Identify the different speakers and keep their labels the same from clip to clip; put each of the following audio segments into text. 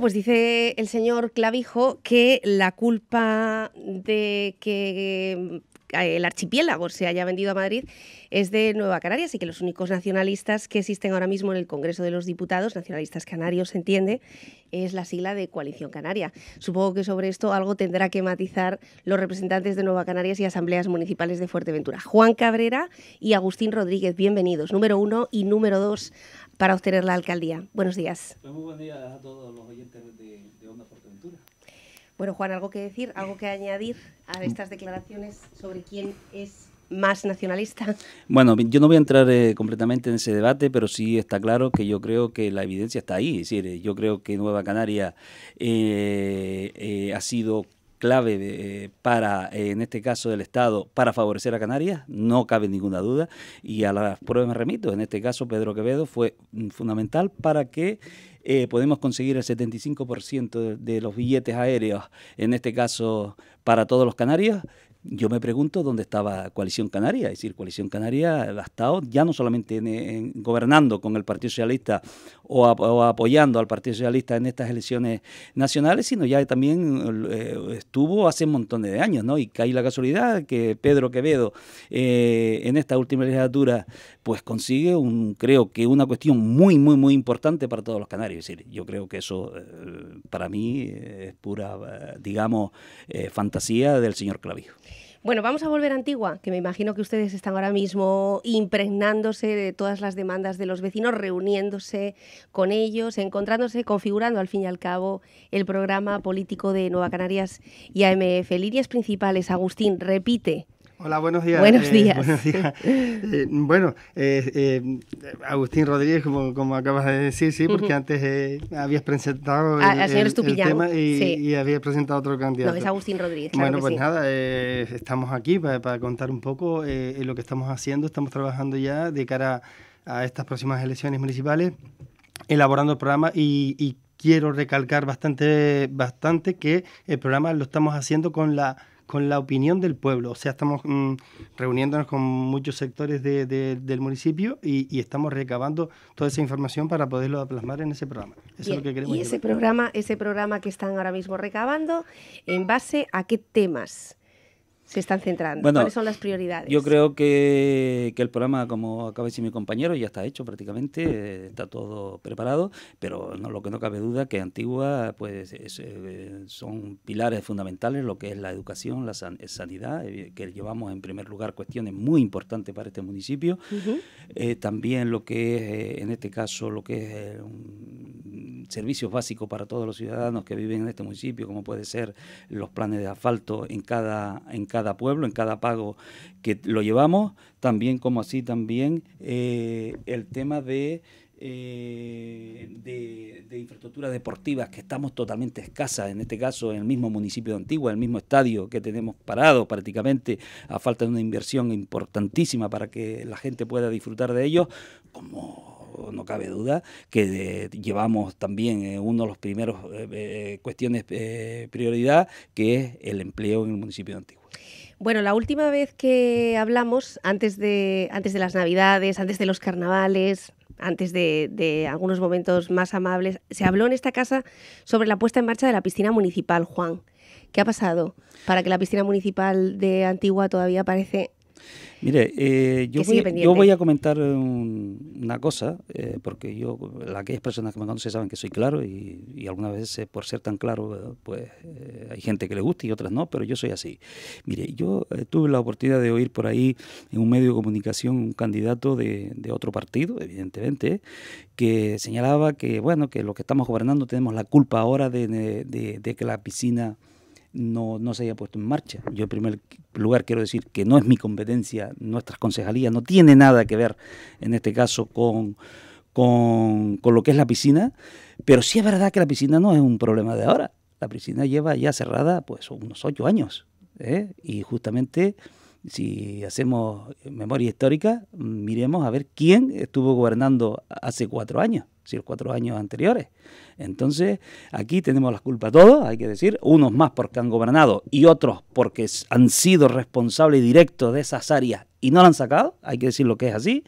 Speaker 1: pues dice el señor Clavijo que la culpa de que eh, el archipiélago se haya vendido a Madrid es de Nueva Canarias y que los únicos nacionalistas que existen ahora mismo en el Congreso de los Diputados, nacionalistas canarios, se entiende, es la sigla de Coalición Canaria. Supongo que sobre esto algo tendrá que matizar los representantes de Nueva Canarias y asambleas municipales de Fuerteventura. Juan Cabrera y Agustín Rodríguez, bienvenidos, número uno y número dos para obtener la alcaldía. Buenos días.
Speaker 2: Pues muy buen día a todos los oyentes de, de Onda Fuerteventura.
Speaker 1: Bueno, Juan, ¿algo que decir, algo que añadir a estas declaraciones sobre quién es más nacionalista?
Speaker 2: Bueno, yo no voy a entrar eh, completamente en ese debate, pero sí está claro que yo creo que la evidencia está ahí. Es decir, eh, yo creo que Nueva Canaria eh, ha sido clave eh, para, eh, en este caso del Estado, para favorecer a Canarias, no cabe ninguna duda, y a las pruebas me remito, en este caso Pedro Quevedo fue mm, fundamental para que eh, podemos conseguir el 75% de, de los billetes aéreos, en este caso para todos los canarios, yo me pregunto dónde estaba Coalición Canaria. Es decir, Coalición Canaria ha estado ya no solamente en, gobernando con el Partido Socialista o, apoyando al Partido Socialista en estas elecciones nacionales, sino ya también eh, estuvo hace un montón de años, ¿no? Y cae la casualidad que Pedro Quevedo eh, en esta última legislatura pues consigue un, creo que una cuestión muy, muy, muy importante para todos los canarios. Es decir, yo creo que eso eh, para mí es pura, digamos, fantasía del señor Clavijo.
Speaker 1: Bueno, vamos a volver a Antigua, que me imagino que ustedes están ahora mismo impregnándose de todas las demandas de los vecinos, reuniéndose con ellos, encontrándose, configurando al fin y al cabo el programa político de Nueva Canarias y AMF. Líneas principales, Agustín, repite.
Speaker 3: Hola, buenos días. Buenos eh, días. Eh, bueno, eh, Agustín Rodríguez, como, acabas de decir, sí, porque antes habías presentado ah, el, tema y, habías presentado otro candidato. No, es Agustín Rodríguez. bueno, pues nada, estamos aquí para, contar un poco lo que estamos haciendo. Estamos trabajando ya de cara a estas próximas elecciones municipales, elaborando el programa y, y quiero recalcar bastante, bastante que el programa lo estamos haciendo con la con la opinión del pueblo. O sea, estamos mm, reuniéndonos con muchos sectores del municipio y, estamos recabando toda esa información para poderlo plasmar en ese programa. lo que Y ese programa,
Speaker 1: ese programa que están ahora mismo recabando, ¿en base a qué temas? se están centrando? ¿Cuáles son las prioridades?
Speaker 2: Yo creo que, el programa, como acaba de decir mi compañero, ya está hecho prácticamente, eh, está todo preparado, pero no, lo que no cabe duda es que Antigua pues, eh, son pilares fundamentales, lo que es la educación, la eh, sanidad, que llevamos en primer lugar cuestiones muy importantes para este municipio, también lo que es, en este caso, lo que es servicios básicos para todos los ciudadanos que viven en este municipio, como puede ser los planes de asfalto en cada, en cada pueblo, en cada pago que lo llevamos, también como así también eh, el tema eh, de de, infraestructuras deportivas que estamos totalmente escasas, en este caso en el mismo municipio de Antigua, el mismo estadio que tenemos parado prácticamente, a falta de una inversión importantísima para que la gente pueda disfrutar de ellos, como no cabe duda, que eh, llevamos también una eh, uno de los primeros eh, cuestiones prioridad, que es el empleo en el municipio de Antigua.
Speaker 1: Bueno, la última vez que hablamos, antes de, antes de las Navidades, antes de los carnavales, antes de, de, algunos momentos más amables, se habló en esta casa sobre la puesta en marcha de la piscina municipal, Juan. ¿Qué ha pasado para que la piscina municipal de Antigua todavía parece
Speaker 2: Mire, eh, yo, voy, a comentar una cosa, eh, porque yo, aquellas personas que me conocen saben que soy claro y, algunas veces por ser tan claro, eh, pues hay gente que le gusta y otras no, pero yo soy así. Mire, yo tuve la oportunidad de oír por ahí en un medio de comunicación un candidato de, otro partido, evidentemente, que señalaba que, bueno, que los que estamos gobernando tenemos la culpa ahora de que la piscina no, no se haya puesto en marcha. Yo en primer lugar quiero decir que no es mi competencia, nuestras concejalías no tiene nada que ver en este caso con, con, con lo que es la piscina, pero sí es verdad que la piscina no es un problema de ahora. La piscina lleva ya cerrada pues unos ocho años ¿eh? y justamente si hacemos memoria histórica, miremos a ver quién estuvo gobernando hace cuatro años si los cuatro años anteriores. Entonces, aquí tenemos las culpas todos, hay que decir, unos más porque han gobernado y otros porque han sido responsables directos de esas áreas y no la han sacado, hay que decir lo que es así.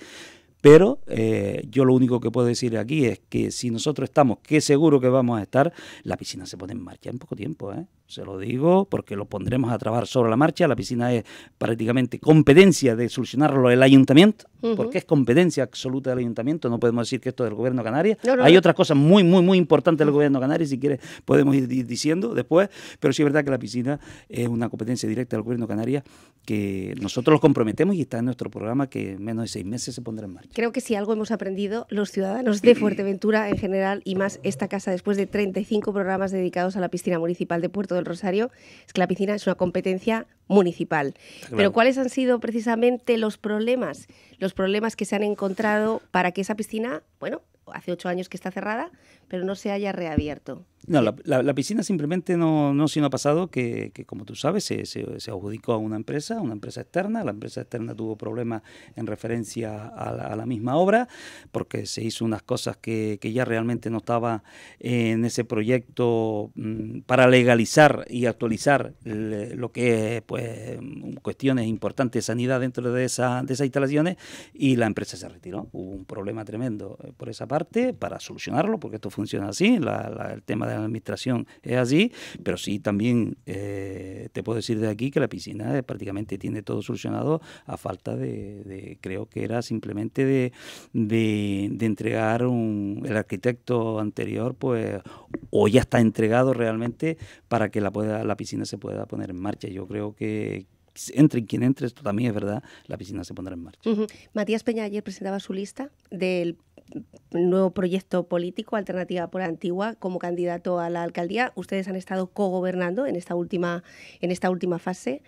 Speaker 2: Pero eh, yo lo único que puedo decir aquí es que si nosotros estamos, qué seguro que vamos a estar, la piscina se pone en marcha en poco tiempo. ¿eh? Se lo digo porque lo pondremos a trabajar sobre la marcha. La piscina es prácticamente competencia de solucionarlo el ayuntamiento, porque es competencia absoluta del ayuntamiento. No podemos decir que esto es del gobierno canario. Hay otras cosas muy, muy, muy importantes del gobierno canario. Si quieres, podemos ir, diciendo después. Pero sí es verdad que la piscina es una competencia directa del gobierno canario que nosotros los comprometemos y está en nuestro programa que en menos de seis meses se pondrá en marcha.
Speaker 1: Creo que si algo hemos aprendido los ciudadanos de Fuerteventura en general y más esta casa después de 35 programas dedicados a la piscina municipal de Puerto el Rosario es que la piscina es una competencia municipal. Pero ¿cuáles han sido precisamente los problemas? Los problemas que se han encontrado para que esa piscina, bueno, hace ocho años que está cerrada, pero no se haya reabierto.
Speaker 2: No, la, piscina simplemente no, no sino ha pasado que, como tú sabes, se, adjudicó a una empresa, una empresa externa. La empresa externa tuvo problemas en referencia a la, misma obra, porque se hizo unas cosas que, ya realmente no estaba en ese proyecto mm, para legalizar y actualizar lo que es pues, cuestiones importantes de sanidad dentro de esas instalaciones y la empresa se retiró. Hubo un problema tremendo eh, por esa parte para solucionarlo, porque esto funciona así, el tema de la administración es así, pero sí también eh, te puedo decir de aquí que la piscina eh, prácticamente tiene todo solucionado a falta de, creo que era simplemente de, de, entregar un, el arquitecto anterior, pues, o ya está entregado realmente para que la, pueda, la piscina se pueda poner en marcha. Yo creo que, entre quien entre, esto también es verdad, la piscina se pondrá
Speaker 1: en marcha. Matías Peña ayer presentaba su lista del nuevo proyecto político, Alternativa por Antigua, como candidato a la alcaldía. Ustedes han estado cogobernando en esta última, en esta última fase.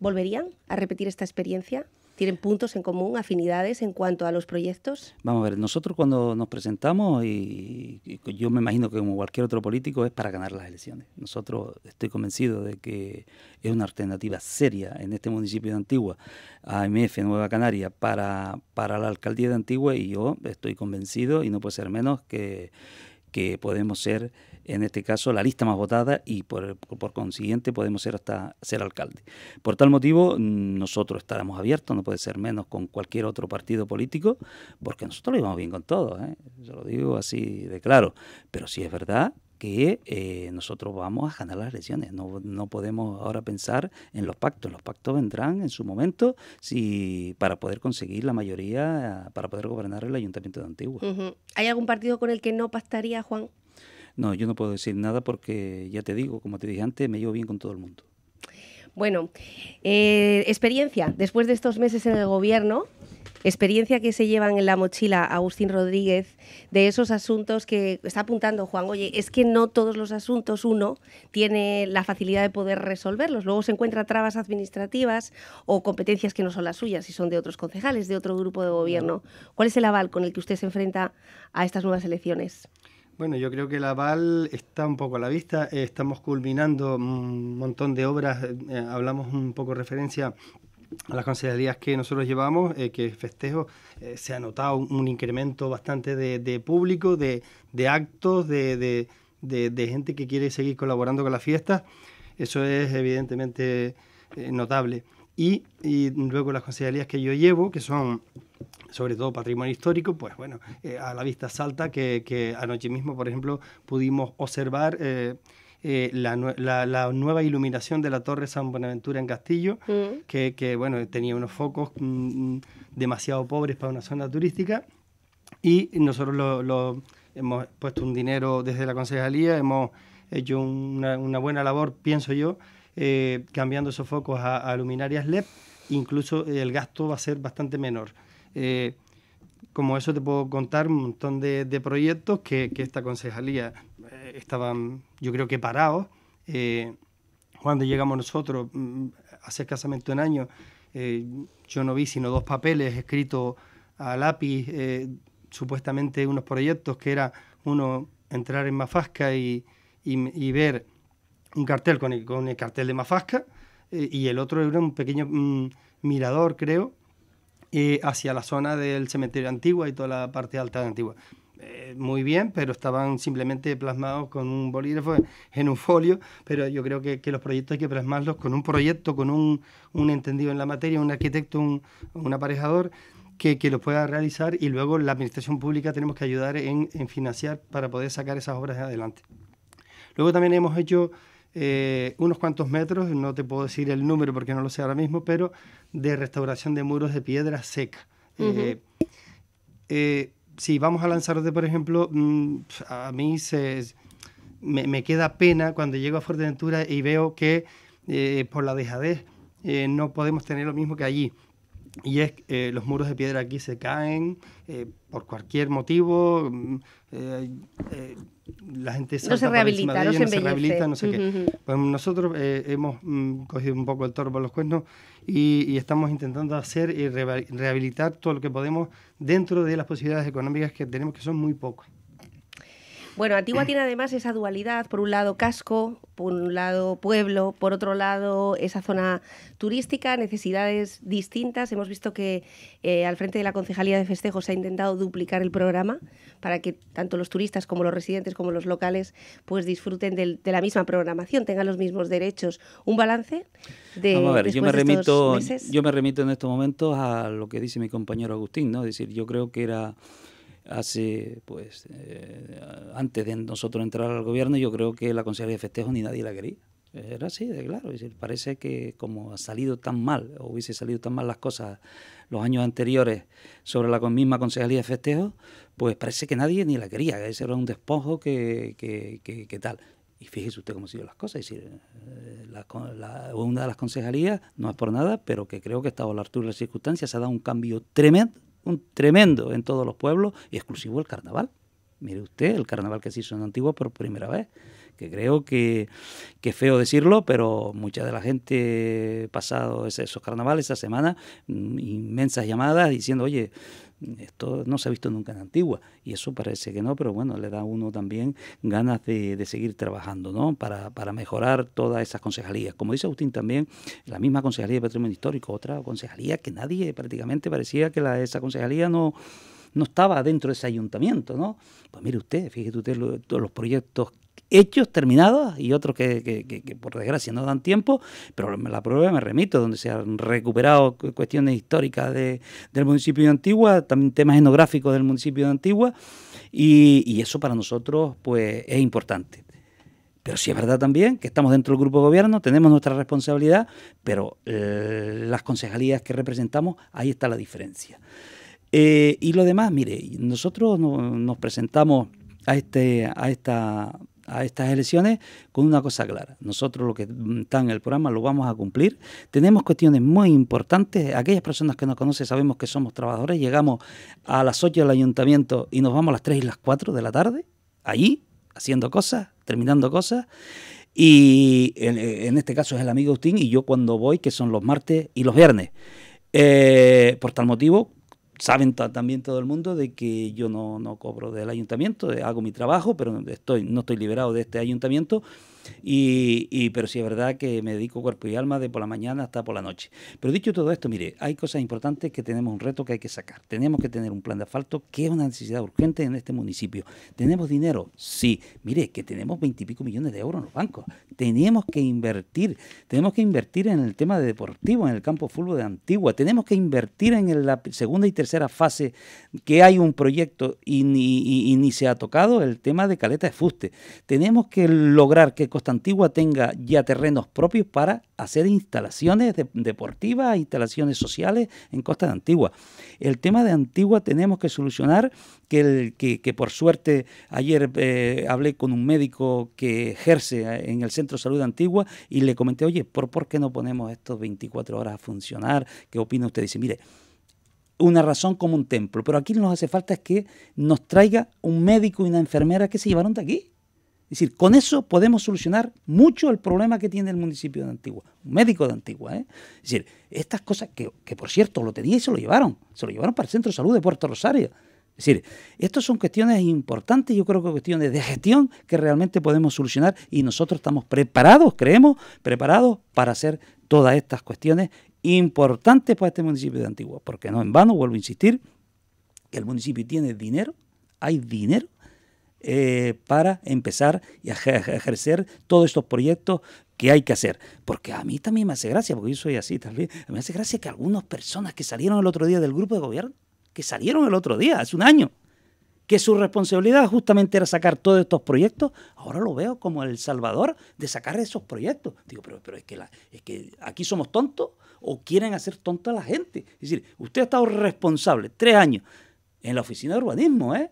Speaker 1: ¿Volverían a repetir esta experiencia? ¿Tienen puntos en común, afinidades en cuanto a los proyectos?
Speaker 2: Vamos a ver, nosotros cuando nos presentamos, y, yo me imagino que como cualquier otro político, es para ganar las elecciones. Nosotros estoy convencido de que es una alternativa seria en este municipio de Antigua, AMF Nueva Canaria, para, para la alcaldía de Antigua, y yo estoy convencido, y no puede ser menos, que que podemos ser, en este caso, la lista más votada y por, por, consiguiente podemos ser hasta ser alcalde. Por tal motivo, nosotros estaremos abiertos, no puede ser menos con cualquier otro partido político, porque nosotros lo íbamos bien con todos, ¿eh? yo lo digo así de claro, pero si es verdad que eh, nosotros vamos a ganar las elecciones. No, no, podemos ahora pensar en los pactos. Los pactos vendrán en su momento si, para poder conseguir la mayoría, para poder gobernar el Ayuntamiento de Antigua.
Speaker 1: ¿Hay algún partido con el que no pactaría, Juan?
Speaker 2: No, yo no puedo decir nada porque, ya te digo, como te dije antes, me llevo bien con todo el mundo.
Speaker 1: Bueno, eh, experiencia, después de estos meses en el gobierno, experiencia que se llevan en la mochila Agustín Rodríguez de esos asuntos que está apuntando Juan. Oye, es que no todos los asuntos uno tiene la facilidad de poder resolverlos. Luego se encuentra trabas administrativas o competencias que no son las suyas y son de otros concejales, de otro grupo de gobierno. ¿Cuál es el aval con el que usted se enfrenta a estas nuevas elecciones?
Speaker 3: Bueno, yo creo que el aval está un poco a la vista. estamos culminando un montón de obras. Eh, hablamos un poco referencia a las consejerías que nosotros llevamos, eh, que festejo, eh, se ha notado un, incremento bastante de, de público, de, actos, de, gente que quiere seguir colaborando con las fiestas. Eso es evidentemente eh, notable. Y, luego las consejerías que yo llevo, que son sobre todo patrimonio histórico, pues bueno, a la vista salta que, que, anoche mismo, por ejemplo, pudimos observar eh, la, nueva iluminación de la Torre San Buenaventura en Castillo, mm. que, bueno, tenía unos focos mm, mm, demasiado pobres para una zona turística. Y nosotros lo, hemos puesto un dinero desde la concejalía, hemos hecho una, buena labor, pienso yo, eh, cambiando esos focos a, luminarias LED, incluso el gasto va a ser bastante menor. Eh, como eso te puedo contar un montón de, proyectos que, que, esta concejalía estaban, yo creo que parados. cuando eh, llegamos nosotros, mm, hace casi un año, eh, yo no vi sino dos papeles escritos a lápiz, eh, supuestamente unos proyectos, que era uno entrar en Mafasca y, y, ver un cartel con el, cartel de Mafasca, y el otro era un pequeño mm, mirador, creo, hacia la zona del cementerio antiguo y toda la parte alta de Antigua. Eh, muy bien, pero estaban simplemente plasmados con un bolígrafo en un folio, pero yo creo que, que los proyectos hay que plasmarlos con un proyecto, con un, entendido en la materia, un arquitecto, un, aparejador. Que, que, los pueda realizar y luego la administración pública tenemos que ayudar en, financiar para poder sacar esas obras adelante. Luego también hemos hecho eh, unos cuantos metros, no te puedo decir el número porque no lo sé ahora mismo, pero de restauración de muros de piedra seca si vamos a Lanzarote, por ejemplo, mm, a mí me, queda pena cuando llego a Fuerteventura y veo que eh, por la dejadez eh, no podemos tener lo mismo que allí. Y es que eh, los muros de piedra aquí se caen por cualquier motivo mm, la gente se rehabilita, no, se, sé Pues nosotros eh, hemos mm, cogido un poco el toro por los cuernos y, estamos intentando hacer y rehabilitar todo lo que podemos dentro de las posibilidades económicas que tenemos, que son muy pocas.
Speaker 1: Bueno, Antigua tiene además esa dualidad, por un lado casco, por un lado pueblo, por otro lado esa zona turística, necesidades distintas. Hemos visto que eh, al frente de la Concejalía de Festejos se ha intentado duplicar el programa para que tanto los turistas como los residentes como los locales pues disfruten de la misma programación, tengan los mismos derechos. ¿Un balance? De, Vamos a ver, yo me, remito,
Speaker 2: yo me remito en estos momentos a lo que dice mi compañero Agustín, ¿no? Es decir, yo creo que era hace, pues, eh, antes de nosotros entrar al gobierno, yo creo que la Consejería de Festejos ni nadie la quería. Era así, de claro. decir, parece que como ha salido tan mal, o hubiese salido tan mal las cosas los años anteriores sobre la misma Consejería de Festejos, pues parece que nadie ni la quería. Ese era un despojo que, que, tal. Y fíjese usted cómo ha sido las cosas. Es eh, una de las concejalías, no es por nada, pero que creo que estaba a la altura de las circunstancias, ha dado un cambio tremendo un tremendo en todos los pueblos, y exclusivo el carnaval. Mire usted, el carnaval que se hizo en Antigua por primera vez, que creo que, que feo decirlo, pero mucha de la gente pasado esos carnavales, esa semana, mm, inmensas llamadas diciendo, oye, esto no se ha visto nunca en Antigua y eso parece que no, pero bueno, le da a uno también ganas de, seguir trabajando, ¿no? Para, mejorar todas esas concejalías. Como dice Agustín también, la misma Concejalía de Patrimonio Histórico, otra concejalía que nadie prácticamente parecía que la, esa concejalía no no estaba dentro de ese ayuntamiento, ¿no? Pues mire usted, fíjese usted todos los proyectos hechos terminados y otros que, por desgracia no dan tiempo, pero la prueba me remito, donde se han recuperado cuestiones históricas de, del municipio de Antigua, también temas etnográficos del municipio de Antigua, y, eso para nosotros pues es importante. Pero sí es verdad también que estamos dentro del grupo de gobierno, tenemos nuestra responsabilidad, pero eh, las concejalías que representamos, ahí está la diferencia. Eh, y lo demás, mire, nosotros nos presentamos a, este, a esta a estas elecciones con una cosa clara. Nosotros lo que mm, está en el programa lo vamos a cumplir. Tenemos cuestiones muy importantes. Aquellas personas que nos conocen sabemos que somos trabajadores. Llegamos a las 8 del ayuntamiento y nos vamos a las 3 y las 4 de la tarde, allí, haciendo cosas, terminando cosas. Y en, este caso es el amigo Agustín y yo cuando voy, que son los martes y los viernes. Eh, por tal motivo, saben también todo el mundo de que yo no, no cobro del ayuntamiento, hago mi trabajo, pero estoy, no estoy liberado de este ayuntamiento. Y, pero sí es verdad que me dedico cuerpo y alma de por la mañana hasta por la noche. Pero dicho todo esto, mire, hay cosas importantes que tenemos un reto que hay que sacar. Tenemos que tener un plan de asfalto que es una necesidad urgente en este municipio. ¿Tenemos dinero? Sí. Mire, que tenemos veintipico millones de euros en los bancos. Tenemos que invertir. Tenemos que invertir en el tema de deportivo, en el campo fútbol de Antigua. Tenemos que invertir en la segunda y tercera fase que hay un proyecto y ni, se ha tocado el tema de caleta de fuste. Tenemos que lograr que Costa Antigua tenga ya terrenos propios para hacer instalaciones deportivas, instalaciones sociales en Costa de Antigua. El tema de Antigua tenemos que solucionar, que, por suerte ayer eh, hablé con un médico que ejerce eh, en el Centro de Salud de Antigua y le comenté, oye, ¿por, ¿por qué no ponemos estos 24 horas a funcionar? ¿Qué opina usted? Dice, mire, una razón como un templo, pero aquí nos hace falta es que nos traiga un médico y una enfermera que se llevaron de aquí. Es decir, con eso podemos solucionar mucho el problema que tiene el municipio de Antigua, un médico de Antigua. ¿eh? Es decir, estas cosas que, que, por cierto lo tenía y se lo llevaron, se lo llevaron para el Centro de Salud de Puerto Rosario. Es decir, estas son cuestiones importantes, yo creo que cuestiones de gestión que realmente podemos solucionar y nosotros estamos preparados, creemos, preparados para hacer todas estas cuestiones importantes para este municipio de Antigua. Porque no en vano, vuelvo a insistir, que el municipio tiene dinero, hay dinero eh, para empezar y a ejercer todos estos proyectos que hay que hacer. Porque a mí también me hace gracia, porque yo soy así también, me hace gracia que algunas personas que salieron el otro día del grupo de gobierno, que salieron el otro día, hace un año, que su responsabilidad justamente era sacar todos estos proyectos, ahora lo veo como el salvador de sacar esos proyectos. Digo, pero, pero es, que que aquí somos tontos o quieren hacer tonta a la gente. Es decir, usted ha estado responsable tres años en la oficina de urbanismo, ¿eh?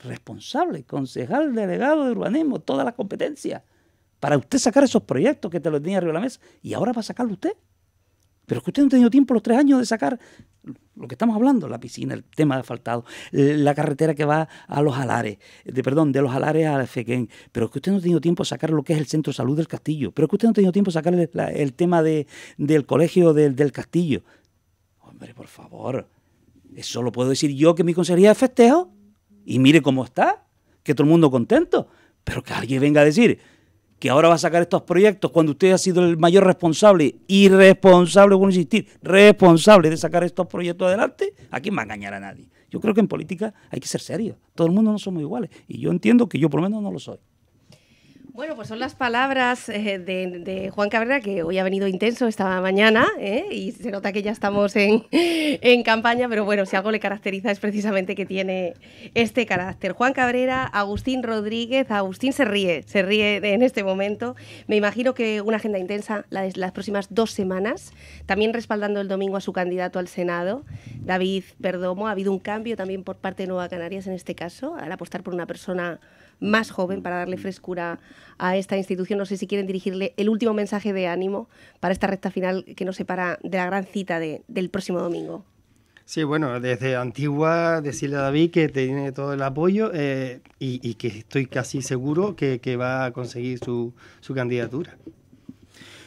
Speaker 2: responsable, concejal, delegado de urbanismo, toda la competencia, para usted sacar esos proyectos que te lo tenía arriba de la mesa y ahora va a sacarlo usted. Pero es que usted no ha tenido tiempo los tres años de sacar lo que estamos hablando, la piscina, el tema de asfaltado, la carretera que va a los Alares, perdón, de los Alares a Fequén. Pero es que usted no ha tenido tiempo de sacar lo que es el centro de salud del castillo. Pero es que usted no ha tenido tiempo de sacar el, tema del colegio del, del castillo. Hombre, por favor, eso lo puedo decir yo que mi consejería de festejo y mire cómo está, que todo el mundo contento, pero que alguien venga a decir que ahora va a sacar estos proyectos cuando usted ha sido el mayor responsable, irresponsable, por insistir, responsable de sacar estos proyectos adelante, ¿a quién va a engañar a nadie? Yo creo que en política hay que ser serio, todo el mundo no somos iguales y yo entiendo que yo por lo menos no lo soy.
Speaker 1: Bueno, pues son las palabras eh, de, Juan Cabrera, que hoy ha venido intenso esta mañana, ¿eh? y se nota que ya estamos en, en, campaña, pero bueno, si algo le caracteriza es precisamente que tiene este carácter. Juan Cabrera, Agustín Rodríguez, Agustín se ríe, se ríe en este momento. Me imagino que una agenda intensa las próximas dos semanas, también respaldando el domingo a su candidato al Senado, David Perdomo. Ha habido un cambio también por parte de Nueva Canarias en este caso, al apostar por una persona más joven mm. para darle frescura a esta institución. No sé si quieren dirigirle el último mensaje de ánimo para esta recta final que nos separa de la gran cita del próximo domingo.
Speaker 3: Sí, bueno, desde Antigua decirle a David que tiene todo el apoyo eh, y, que estoy casi seguro que, va a conseguir su candidatura.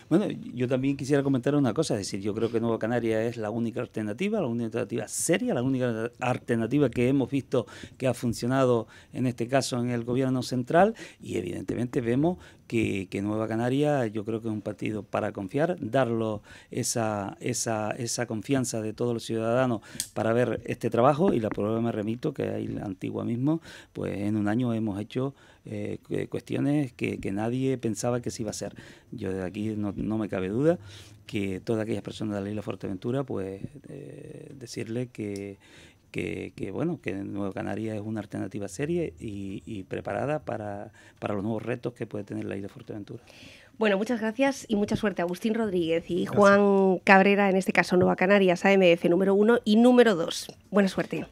Speaker 2: Bueno, yo también quisiera comentar una cosa, es decir, yo creo que Nueva Canaria es la única alternativa, la única alternativa seria, la única alternativa que hemos visto que ha funcionado en este caso en el gobierno central y evidentemente vemos que, Nueva Canaria yo creo que es un partido para confiar, darlo esa, esa, esa confianza de todos los ciudadanos para ver este trabajo y la prueba me remito que hay la antigua mismo, pues en un año hemos hecho eh, cuestiones que, nadie pensaba que se iba a hacer. Yo de aquí no, me cabe duda que todas aquellas personas de la isla Fuerteventura, pues eh, decirle que que, bueno, que Nueva Canaria es una alternativa seria y, preparada para, para, los nuevos retos que puede tener la isla de Fuerteventura.
Speaker 1: Bueno, muchas gracias y mucha suerte, Agustín Rodríguez y Juan Cabrera, en este caso Nueva Canarias, AMF número uno y número dos. Buena suerte.